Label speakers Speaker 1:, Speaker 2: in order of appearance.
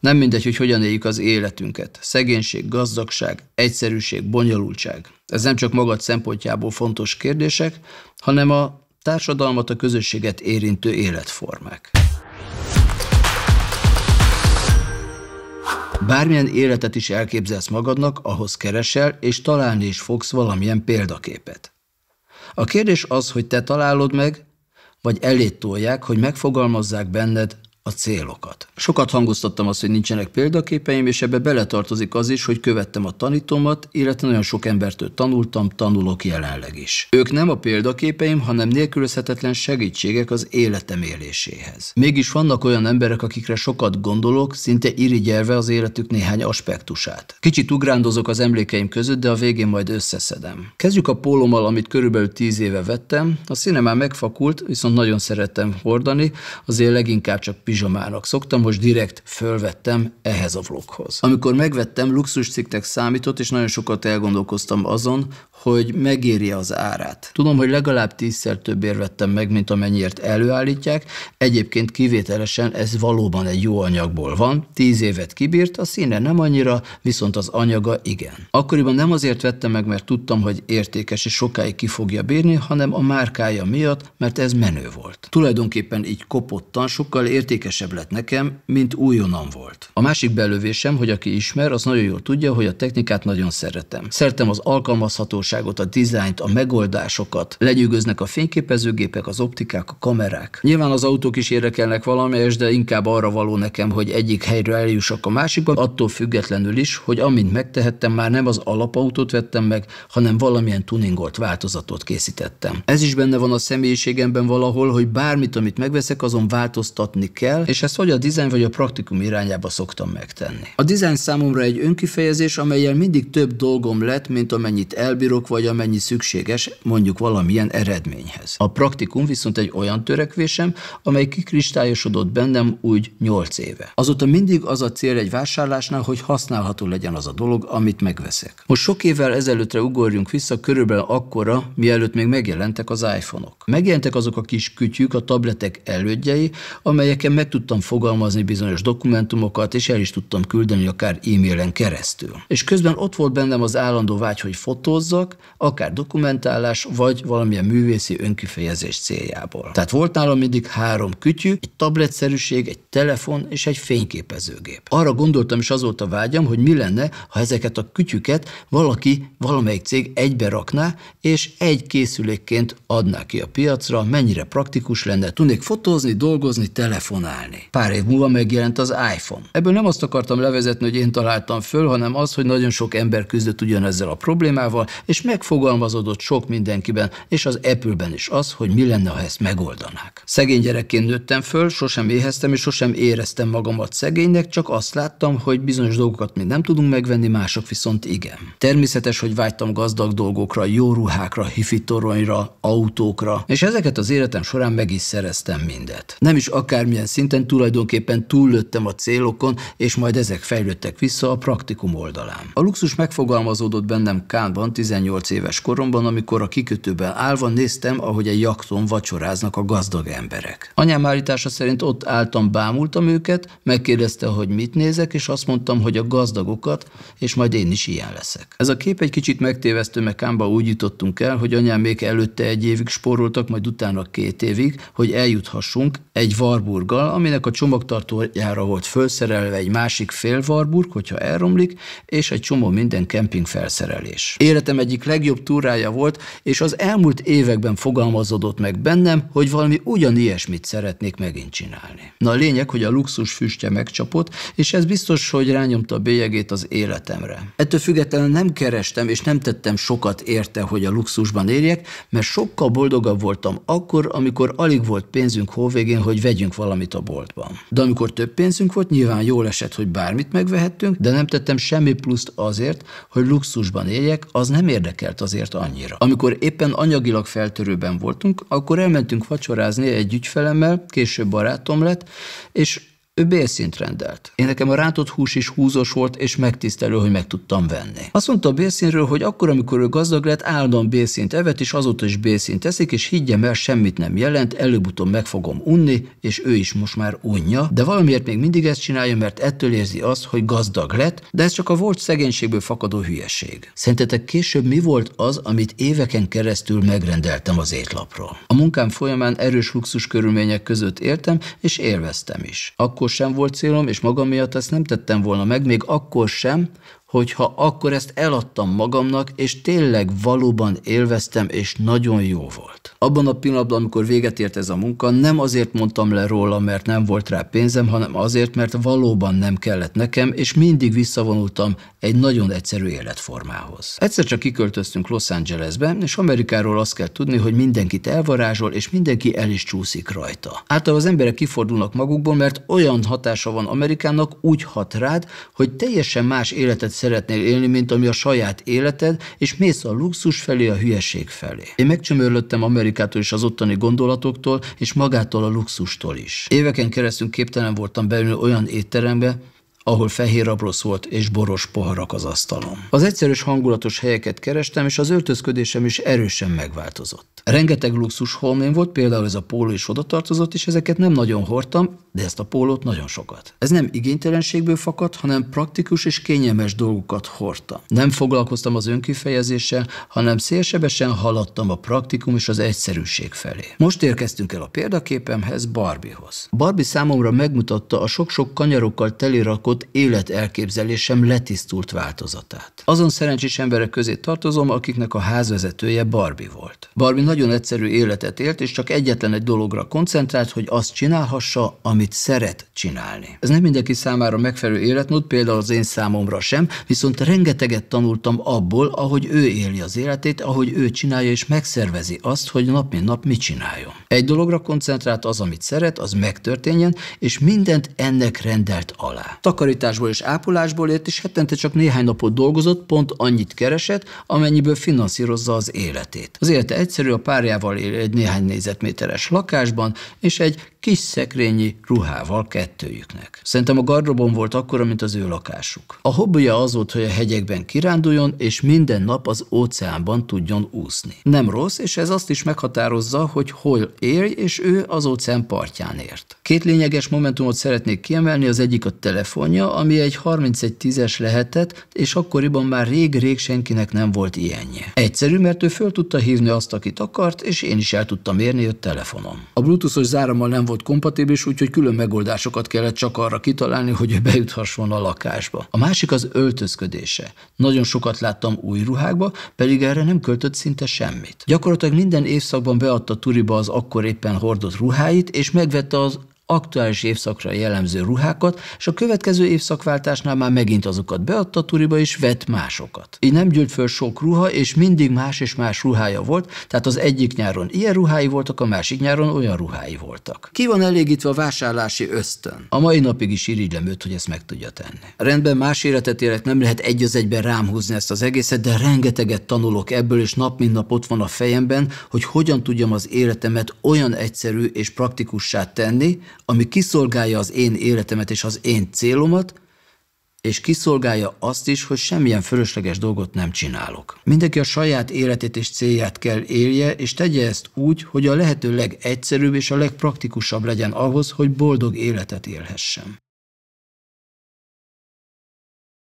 Speaker 1: Nem mindegy, hogy hogyan éljük az életünket. Szegénység, gazdagság, egyszerűség, bonyolultság. Ez nem csak magad szempontjából fontos kérdések, hanem a társadalmat, a közösséget érintő életformák. Bármilyen életet is elképzelsz magadnak, ahhoz keresel, és találni is fogsz valamilyen példaképet. A kérdés az, hogy te találod meg, vagy elét tolják, hogy megfogalmazzák benned a célokat. Sokat hangoztattam azt, hogy nincsenek példaképeim, és ebbe beletartozik az is, hogy követtem a tanítomat, illetve nagyon sok embertől tanultam, tanulok jelenleg is. Ők nem a példaképeim, hanem nélkülözhetetlen segítségek az életem éléséhez. Mégis vannak olyan emberek, akikre sokat gondolok, szinte irigyelve az életük néhány aspektusát. Kicsit ugrándozok az emlékeim között, de a végén majd összeszedem. Kezdjük a pólommal, amit körülbelül tíz éve vettem. A színe már megfakult, viszont nagyon szerettem hordani, azért leginkább csak pizsamának szoktam, most direkt fölvettem ehhez a vloghoz. Amikor megvettem, cikknek számított, és nagyon sokat elgondolkoztam azon, hogy megéri az árát. Tudom, hogy legalább tízszer többért vettem meg, mint amennyiért előállítják. Egyébként kivételesen ez valóban egy jó anyagból van. Tíz évet kibírt, a színe nem annyira, viszont az anyaga igen. Akkoriban nem azért vettem meg, mert tudtam, hogy értékes és sokáig ki fogja bírni, hanem a márkája miatt, mert ez menő volt. Tulajdonképpen így kopottan sokkal értékes értékesebb lett nekem, mint újonnan volt. A másik belövésem, hogy aki ismer, az nagyon jól tudja, hogy a technikát nagyon szeretem. Szeretem az alkalmazhatóságot, a dizájnt, a megoldásokat. Lenyűgöznek a fényképezőgépek, az optikák, a kamerák. Nyilván az autók is érdekelnek valamelyes, de inkább arra való nekem, hogy egyik helyről eljussak a másikba, attól függetlenül is, hogy amint megtehettem, már nem az alapautót vettem meg, hanem valamilyen tuningolt változatot készítettem. Ez is benne van a személyiségemben valahol, hogy bármit, amit megveszek, azon változtatni kell, kell, és ezt vagy a dizájn, vagy a praktikum irányába szoktam megtenni. A dizájn számomra egy önkifejezés, amelyel mindig több dolgom lett, mint amennyit elbírok, vagy amennyi szükséges mondjuk valamilyen eredményhez. A praktikum viszont egy olyan törekvésem, amely kikristályosodott bennem úgy 8 éve. Azóta mindig az a cél egy vásárlásnál, hogy használható legyen az a dolog, amit megveszek. Most sok évvel ezelőttre ugorjunk vissza, körülbelül akkora, mielőtt még megjelentek az iPhone-ok. Megjelentek azok a kis kütyük, a tabletek elődjei, amelyeken meg tudtam fogalmazni bizonyos dokumentumokat, és el is tudtam küldeni akár e-mailen keresztül. És közben ott volt bennem az állandó vágy, hogy fotózzak, akár dokumentálás, vagy valamilyen művészi önkifejezés céljából. Tehát volt nálam mindig három kütyű, egy tabletszerűség, egy telefon és egy fényképezőgép. Arra gondoltam, és az volt a vágyam, hogy mi lenne, ha ezeket a kütyüket valaki, valamelyik cég egybe rakná, és egy készülékként adná ki a piacra, mennyire praktikus lenne. Tudnék fotózni, dolgozni, telefonálni telefonálni. Pár év múlva megjelent az iPhone. Ebből nem azt akartam levezetni, hogy én találtam föl, hanem az, hogy nagyon sok ember küzdött ugyanezzel a problémával, és megfogalmazódott sok mindenkiben, és az Apple-ben is az, hogy mi lenne, ha ezt megoldanák. Szegény gyerekként nőttem föl, sosem éheztem és sosem éreztem magamat szegénynek, csak azt láttam, hogy bizonyos dolgokat mi nem tudunk megvenni, mások viszont igen. Természetes, hogy vágytam gazdag dolgokra, jó ruhákra, hifi toronyra, autókra, és ezeket az életem során meg is szereztem mindet. Nem is akármilyen szinten tulajdonképpen túllőttem a célokon, és majd ezek fejlődtek vissza a praktikum oldalán. A luxus megfogalmazódott bennem Kánban 18 éves koromban, amikor a kikötőben állva néztem, ahogy egy jakton vacsoráznak a gazdag emberek. Anyám állítása szerint ott álltam, bámultam őket, megkérdezte, hogy mit nézek, és azt mondtam, hogy a gazdagokat, és majd én is ilyen leszek. Ez a kép egy kicsit megtévesztő, mert Kánba úgy jutottunk el, hogy anyám még előtte egy évig spóroltak, majd utána két évig, hogy eljuthassunk egy Varburgal, gépjárművával, aminek a csomagtartójára volt felszerelve egy másik félvarburg, hogyha elromlik, és egy csomó minden kemping felszerelés. Életem egyik legjobb túrája volt, és az elmúlt években fogalmazódott meg bennem, hogy valami ilyesmit szeretnék megint csinálni. Na a lényeg, hogy a luxus füstje megcsapott, és ez biztos, hogy rányomta a bélyegét az életemre. Ettől függetlenül nem kerestem, és nem tettem sokat érte, hogy a luxusban érjek, mert sokkal boldogabb voltam akkor, amikor alig volt pénzünk hóvégén, hogy vegyünk valamit a boltban. De amikor több pénzünk volt, nyilván jól esett, hogy bármit megvehettünk, de nem tettem semmi pluszt azért, hogy luxusban éljek, az nem érdekelt azért annyira. Amikor éppen anyagilag feltörőben voltunk, akkor elmentünk vacsorázni egy ügyfelemmel, később barátom lett, és ő bélszint rendelt. Én nekem a rántott hús is húzós volt, és megtisztelő, hogy meg tudtam venni. Azt mondta a bélszínről, hogy akkor, amikor ő gazdag lett, állandóan bélszint evett, és azóta is bélszint teszik és higgyem el, semmit nem jelent, előbb-utóbb meg fogom unni, és ő is most már unja, de valamiért még mindig ezt csinálja, mert ettől érzi azt, hogy gazdag lett, de ez csak a volt szegénységből fakadó hülyeség. Szerintetek később mi volt az, amit éveken keresztül megrendeltem az étlapról? A munkám folyamán erős luxus körülmények között éltem, és élveztem is. Akkor akkor sem volt célom, és magam miatt ezt nem tettem volna meg, még akkor sem, hogyha akkor ezt eladtam magamnak, és tényleg valóban élveztem, és nagyon jó volt. Abban a pillanatban, amikor véget ért ez a munka, nem azért mondtam le róla, mert nem volt rá pénzem, hanem azért, mert valóban nem kellett nekem, és mindig visszavonultam egy nagyon egyszerű életformához. Egyszer csak kiköltöztünk Los Angelesbe, és Amerikáról azt kell tudni, hogy mindenkit elvarázsol, és mindenki el is csúszik rajta. Általában az emberek kifordulnak magukból, mert olyan hatása van Amerikának, úgy hat rád, hogy teljesen más életet szeretnél élni, mint ami a saját életed, és mész a luxus felé, a hülyeség felé. Én megcsömörlöttem Amerikától és az ottani gondolatoktól, és magától a luxustól is. Éveken keresztül képtelen voltam beülni olyan étterembe, ahol fehér abrosz volt és boros poharak az asztalon. Az egyszerűs hangulatos helyeket kerestem, és az öltözködésem is erősen megváltozott. Rengeteg luxus holmén volt, például ez a póló is oda tartozott, és ezeket nem nagyon hordtam, de ezt a pólót nagyon sokat. Ez nem igénytelenségből fakadt, hanem praktikus és kényelmes dolgokat hordtam. Nem foglalkoztam az önkifejezéssel, hanem szélsebesen haladtam a praktikum és az egyszerűség felé. Most érkeztünk el a példaképemhez, Barbiehoz. Barbie számomra megmutatta a sok-sok kanyarokkal telirakott alkotott életelképzelésem letisztult változatát. Azon szerencsés emberek közé tartozom, akiknek a házvezetője Barbie volt. Barbie nagyon egyszerű életet élt, és csak egyetlen egy dologra koncentrált, hogy azt csinálhassa, amit szeret csinálni. Ez nem mindenki számára megfelelő életmód, például az én számomra sem, viszont rengeteget tanultam abból, ahogy ő éli az életét, ahogy ő csinálja és megszervezi azt, hogy nap mint nap mit csináljon. Egy dologra koncentrált az, amit szeret, az megtörténjen, és mindent ennek rendelt alá. Takar takarításból és ápolásból élt, és hetente csak néhány napot dolgozott, pont annyit keresett, amennyiből finanszírozza az életét. Az élete egyszerű, a párjával él egy néhány négyzetméteres lakásban, és egy kis szekrényi ruhával kettőjüknek. Szerintem a gardrobon volt akkora, mint az ő lakásuk. A hobbija az volt, hogy a hegyekben kiránduljon, és minden nap az óceánban tudjon úszni. Nem rossz, és ez azt is meghatározza, hogy hol élj, és ő az óceán partján ért. Két lényeges momentumot szeretnék kiemelni, az egyik a telefonja, számja, ami egy 31 tízes lehetett, és akkoriban már rég-rég senkinek nem volt ilyenje. Egyszerű, mert ő föl tudta hívni azt, akit akart, és én is el tudtam érni őt telefonon. A bluetoothos zárammal nem volt kompatibilis, úgyhogy külön megoldásokat kellett csak arra kitalálni, hogy ő bejuthasson a lakásba. A másik az öltözködése. Nagyon sokat láttam új ruhákba, pedig erre nem költött szinte semmit. Gyakorlatilag minden évszakban beadta Turiba az akkor éppen hordott ruháit, és megvette az aktuális évszakra jellemző ruhákat, és a következő évszakváltásnál már megint azokat beadta Turiba, és vett másokat. Így nem gyűlt föl sok ruha, és mindig más és más ruhája volt, tehát az egyik nyáron ilyen ruhái voltak, a másik nyáron olyan ruhái voltak. Ki van elégítve a vásárlási ösztön? A mai napig is irigylem őt, hogy ezt meg tudja tenni. Rendben, más életet élek, nem lehet egy az egyben rám húzni ezt az egészet, de rengeteget tanulok ebből, és nap mint nap ott van a fejemben, hogy hogyan tudjam az életemet olyan egyszerű és praktikussá tenni, ami kiszolgálja az én életemet és az én célomat, és kiszolgálja azt is, hogy semmilyen fölösleges dolgot nem csinálok. Mindenki a saját életét és célját kell élje, és tegye ezt úgy, hogy a lehető legegyszerűbb és a legpraktikusabb legyen ahhoz, hogy boldog életet élhessem.